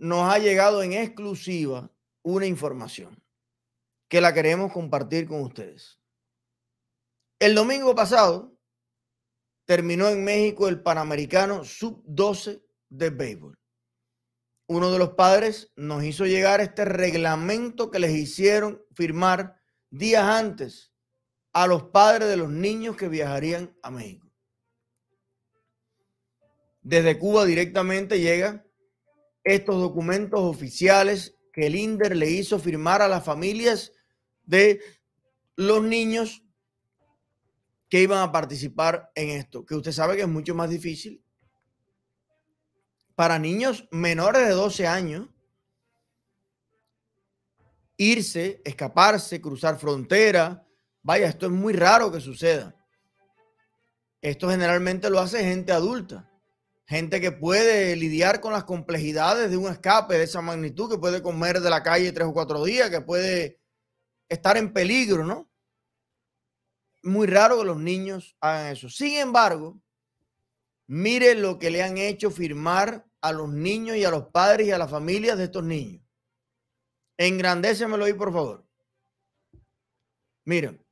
nos ha llegado en exclusiva una información que la queremos compartir con ustedes. El domingo pasado terminó en México el Panamericano Sub-12 de béisbol. Uno de los padres nos hizo llegar este reglamento que les hicieron firmar días antes a los padres de los niños que viajarían a México. Desde Cuba directamente llega estos documentos oficiales que el INDER le hizo firmar a las familias de los niños que iban a participar en esto, que usted sabe que es mucho más difícil para niños menores de 12 años irse, escaparse, cruzar frontera. Vaya, esto es muy raro que suceda. Esto generalmente lo hace gente adulta gente que puede lidiar con las complejidades de un escape de esa magnitud, que puede comer de la calle tres o cuatro días, que puede estar en peligro, ¿no? Muy raro que los niños hagan eso. Sin embargo, mire lo que le han hecho firmar a los niños y a los padres y a las familias de estos niños. Engrandécemelo ahí, por favor. Miren.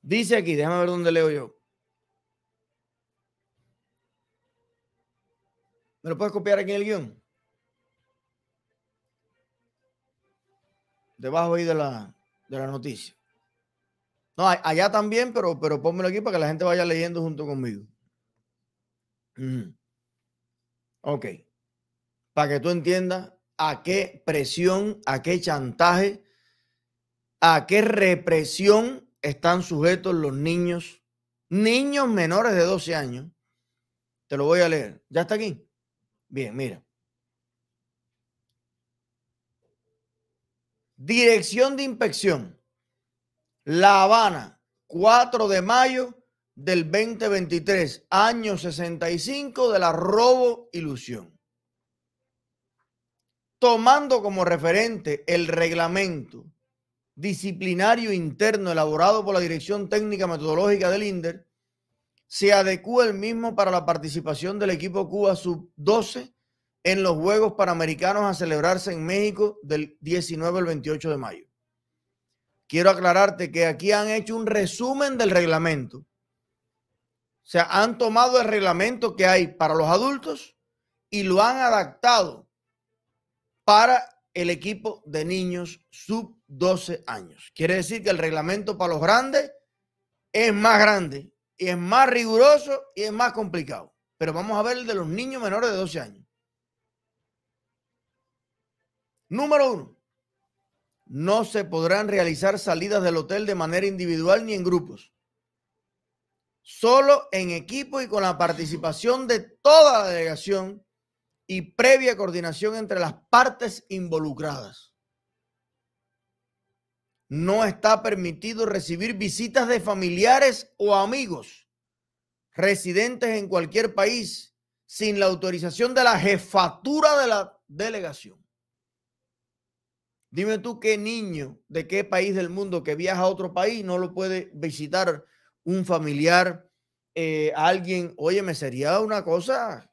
Dice aquí, déjame ver dónde leo yo. ¿Me lo puedes copiar aquí en el guión? Debajo ahí de la, noticia. No, allá también, pero, pero pónmelo aquí para que la gente vaya leyendo junto conmigo. Ok. Para que tú entiendas a qué presión, a qué chantaje, a qué represión están sujetos los niños, niños menores de 12 años. Te lo voy a leer. ¿Ya está aquí? Bien, mira. Dirección de inspección. La Habana, 4 de mayo del 2023, año 65 de la robo ilusión. Tomando como referente el reglamento disciplinario interno elaborado por la Dirección Técnica Metodológica del INDER, se adecúa el mismo para la participación del equipo Cuba sub-12 en los Juegos Panamericanos a celebrarse en México del 19 al 28 de mayo. Quiero aclararte que aquí han hecho un resumen del reglamento. O sea, han tomado el reglamento que hay para los adultos y lo han adaptado para el equipo de niños sub 12 años. Quiere decir que el reglamento para los grandes es más grande y es más riguroso y es más complicado. Pero vamos a ver el de los niños menores de 12 años. Número uno, no se podrán realizar salidas del hotel de manera individual ni en grupos. Solo en equipo y con la participación de toda la delegación y previa coordinación entre las partes involucradas no está permitido recibir visitas de familiares o amigos residentes en cualquier país sin la autorización de la jefatura de la delegación. Dime tú qué niño de qué país del mundo que viaja a otro país no lo puede visitar un familiar, eh, alguien. Oye, me sería una cosa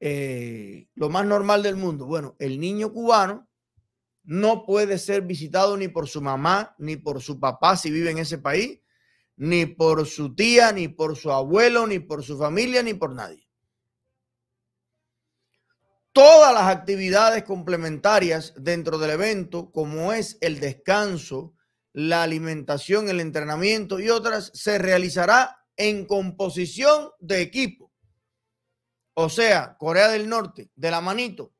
eh, lo más normal del mundo. Bueno, el niño cubano no puede ser visitado ni por su mamá, ni por su papá si vive en ese país, ni por su tía, ni por su abuelo, ni por su familia, ni por nadie. Todas las actividades complementarias dentro del evento, como es el descanso, la alimentación, el entrenamiento y otras, se realizará en composición de equipo. O sea, Corea del Norte, de la manito,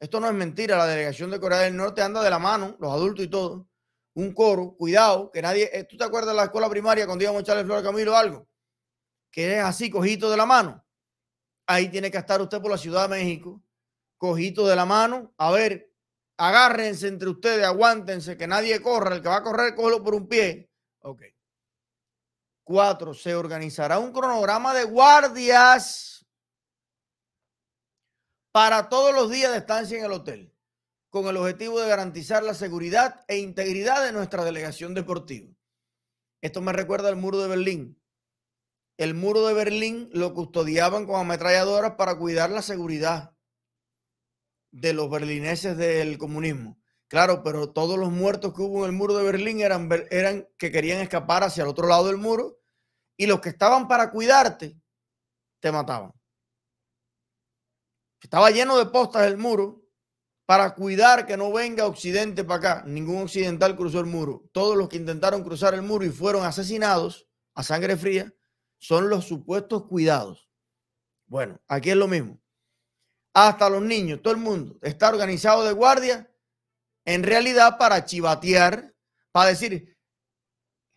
esto no es mentira, la delegación de Corea del Norte anda de la mano, los adultos y todo. Un coro, cuidado, que nadie. Eh, ¿Tú te acuerdas de la escuela primaria cuando íbamos a echarle flor Camilo algo? Que es así, cojito de la mano. Ahí tiene que estar usted por la Ciudad de México, cojito de la mano. A ver, agárrense entre ustedes, aguántense, que nadie corra. El que va a correr, cógelo por un pie. Ok. Cuatro, se organizará un cronograma de guardias para todos los días de estancia en el hotel, con el objetivo de garantizar la seguridad e integridad de nuestra delegación deportiva. Esto me recuerda al muro de Berlín. El muro de Berlín lo custodiaban con ametralladoras para cuidar la seguridad de los berlineses del comunismo. Claro, pero todos los muertos que hubo en el muro de Berlín eran, eran que querían escapar hacia el otro lado del muro y los que estaban para cuidarte te mataban estaba lleno de postas el muro para cuidar que no venga Occidente para acá. Ningún occidental cruzó el muro. Todos los que intentaron cruzar el muro y fueron asesinados a sangre fría son los supuestos cuidados. Bueno, aquí es lo mismo. Hasta los niños, todo el mundo está organizado de guardia, en realidad para chivatear, para decir,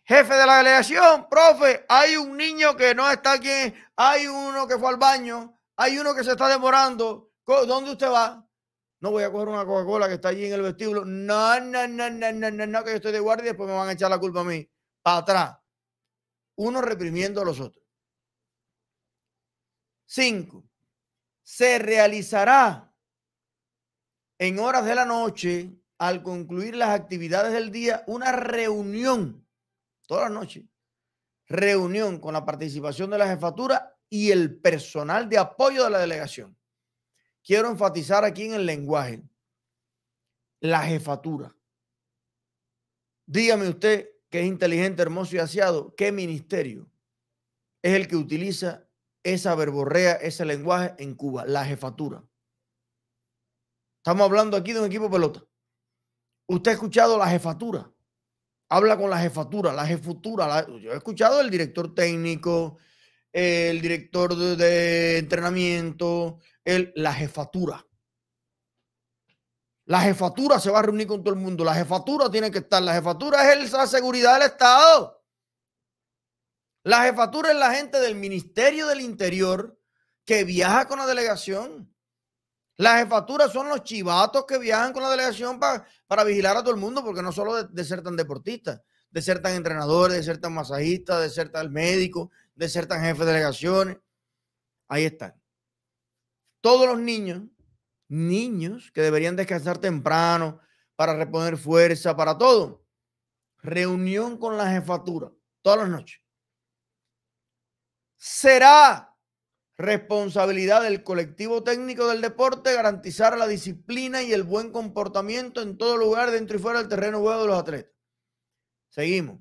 jefe de la delegación, profe, hay un niño que no está aquí, hay uno que fue al baño, hay uno que se está demorando. ¿Dónde usted va? No voy a coger una Coca-Cola que está allí en el vestíbulo. No, no, no, no, no, no, no, que yo estoy de guardia y después me van a echar la culpa a mí. Para atrás. Uno reprimiendo a los otros. Cinco. Se realizará en horas de la noche, al concluir las actividades del día, una reunión, toda la noche, reunión con la participación de la jefatura y el personal de apoyo de la delegación. Quiero enfatizar aquí en el lenguaje la jefatura. Dígame usted que es inteligente, hermoso y aseado, ¿qué ministerio es el que utiliza esa verborrea, ese lenguaje en Cuba? La jefatura. Estamos hablando aquí de un equipo pelota. Usted ha escuchado la jefatura. Habla con la jefatura, la jefatura. Yo he escuchado el director técnico, el director de, entrenamiento, la jefatura. La jefatura se va a reunir con todo el mundo. La jefatura tiene que estar. La jefatura es la seguridad del Estado. La jefatura es la gente del Ministerio del Interior que viaja con la delegación. La jefatura son los chivatos que viajan con la delegación para vigilar a todo el mundo, porque no solo de, ser tan deportista, de ser tan entrenadores, de ser tan masajista, de ser tan médico, de ser tan jefe de delegaciones. Ahí están. Todos los niños, niños que deberían descansar temprano para reponer fuerza, para todo. Reunión con la jefatura todas las noches. Será responsabilidad del colectivo técnico del deporte garantizar la disciplina y el buen comportamiento en todo lugar, dentro y fuera del terreno de juego de los atletas. Seguimos.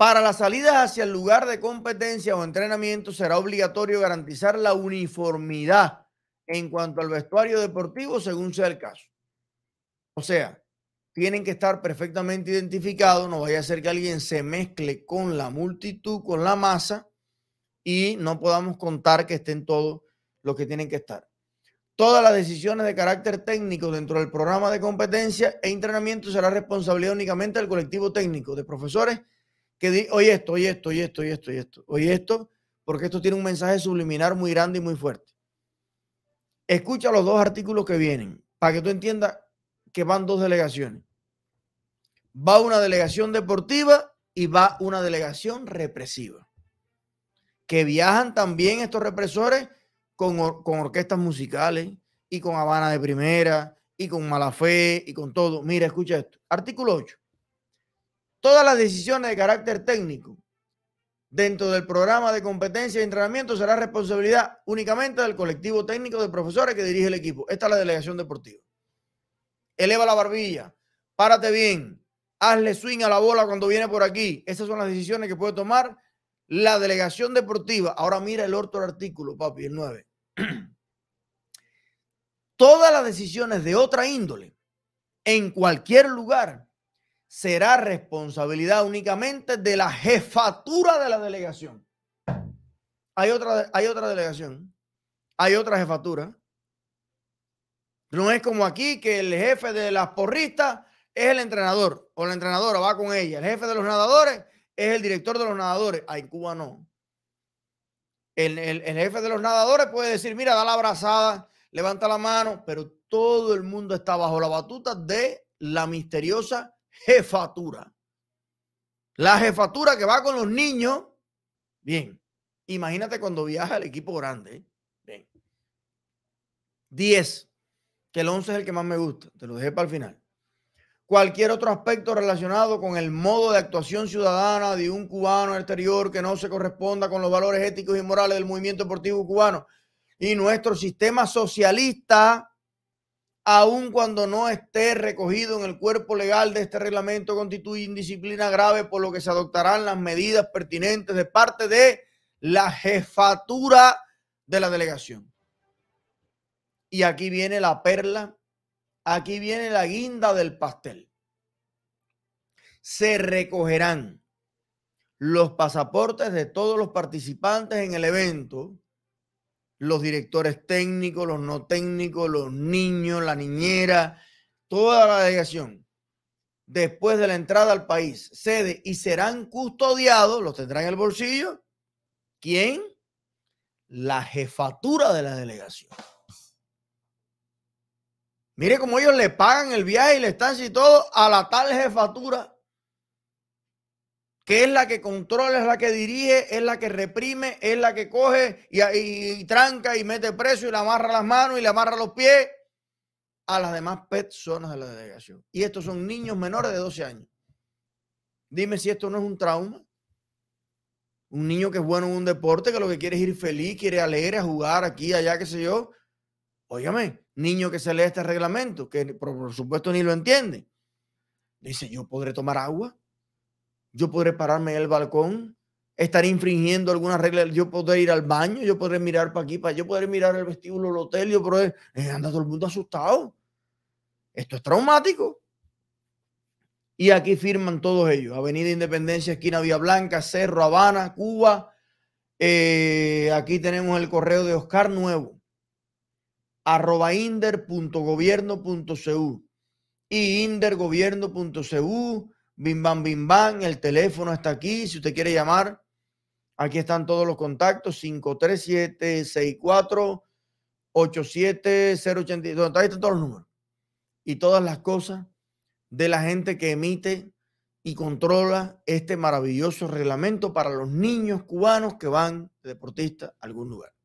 Para las salidas hacia el lugar de competencia o entrenamiento será obligatorio garantizar la uniformidad en cuanto al vestuario deportivo según sea el caso. O sea, tienen que estar perfectamente identificados, no vaya a ser que alguien se mezcle con la multitud, con la masa y no podamos contar que estén todos los que tienen que estar. Todas las decisiones de carácter técnico dentro del programa de competencia e entrenamiento será responsabilidad únicamente del colectivo técnico de profesores que di, oye esto, oye esto, oye esto, oye esto, oye esto, esto, porque esto tiene un mensaje subliminar muy grande y muy fuerte. Escucha los dos artículos que vienen para que tú entiendas que van dos delegaciones. Va una delegación deportiva y va una delegación represiva. Que viajan también estos represores con, con orquestas musicales y con Habana de Primera y con Mala Fe y con todo. Mira, escucha esto. Artículo 8. Todas las decisiones de carácter técnico dentro del programa de competencia y entrenamiento será responsabilidad únicamente del colectivo técnico de profesores que dirige el equipo. Esta es la delegación deportiva. Eleva la barbilla, párate bien, hazle swing a la bola cuando viene por aquí. Esas son las decisiones que puede tomar la delegación deportiva. Ahora mira el otro artículo, papi, el 9. Todas las decisiones de otra índole, en cualquier lugar, será responsabilidad únicamente de la jefatura de la delegación. Hay otra, hay otra delegación, hay otra jefatura. No es como aquí que el jefe de las porristas es el entrenador o la entrenadora va con ella. El jefe de los nadadores es el director de los nadadores. Ah, en Cuba no. El, el, jefe de los nadadores puede decir, mira, da la abrazada, levanta la mano, pero todo el mundo está bajo la batuta de la misteriosa jefatura. La jefatura que va con los niños. Bien, imagínate cuando viaja el equipo grande. Bien. 10. Que el 11 es el que más me gusta. Te lo dejé para el final. Cualquier otro aspecto relacionado con el modo de actuación ciudadana de un cubano exterior que no se corresponda con los valores éticos y morales del movimiento deportivo cubano y nuestro sistema socialista aun cuando no esté recogido en el cuerpo legal de este reglamento, constituye indisciplina grave, por lo que se adoptarán las medidas pertinentes de parte de la jefatura de la delegación. Y aquí viene la perla, aquí viene la guinda del pastel. Se recogerán los pasaportes de todos los participantes en el evento los directores técnicos, los no técnicos, los niños, la niñera, toda la delegación, después de la entrada al país, sede y serán custodiados, los tendrán en el bolsillo. ¿Quién? La jefatura de la delegación. Mire cómo ellos le pagan el viaje y le están y todo a la tal jefatura que es la que controla, es la que dirige, es la que reprime, es la que coge y, tranca y mete preso y le amarra las manos y le amarra los pies a las demás personas de la delegación. Y estos son niños menores de 12 años. Dime si esto no es un trauma. Un niño que es bueno en un deporte, que lo que quiere es ir feliz, quiere alegre, a jugar aquí, allá, qué sé yo. Óigame, niño que se lee este reglamento, que por supuesto ni lo entiende. Dice, yo podré tomar agua yo podré pararme en el balcón, estaré infringiendo algunas reglas. yo podré ir al baño, yo podré mirar para aquí, para yo podré mirar el vestíbulo del hotel, yo podré, eh, anda todo el mundo asustado. Esto es traumático. Y aquí firman todos ellos, Avenida Independencia, esquina Vía Blanca, Cerro, Habana, Cuba. Eh, aquí tenemos el correo de Oscar Nuevo, arroba inder.gobierno.cu y indergobierno.cu Bim bam, bim bam, el teléfono está aquí. Si usted quiere llamar, aquí están todos los contactos: 537 6487 082 Ahí están todos los números y todas las cosas de la gente que emite y controla este maravilloso reglamento para los niños cubanos que van de deportista a algún lugar.